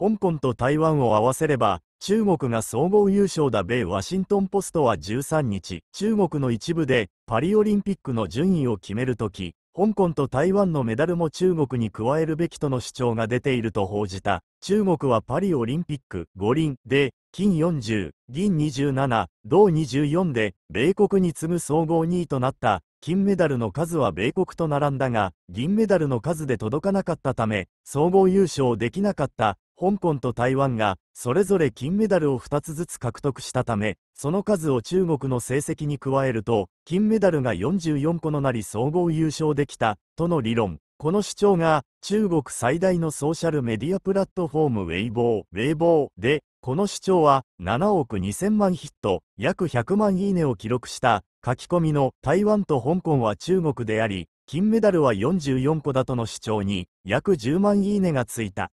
香港と台湾を合わせれば、中国が総合優勝だ米ワシントンポストは13日、中国の一部でパリオリンピックの順位を決めるとき、香港と台湾のメダルも中国に加えるべきとの主張が出ていると報じた。中国はパリオリンピック五輪で金40、銀27、銅24で米国に次ぐ総合2位となった。金メダルの数は米国と並んだが、銀メダルの数で届かなかったため、総合優勝できなかった。香港と台湾がそれぞれ金メダルを2つずつ獲得したためその数を中国の成績に加えると金メダルが44個のなり総合優勝できたとの理論この主張が中国最大のソーシャルメディアプラットフォームウェイボー、ウェイボーでこの主張は7億2000万ヒット約100万いいねを記録した書き込みの台湾と香港は中国であり金メダルは44個だとの主張に約10万いいねがついた。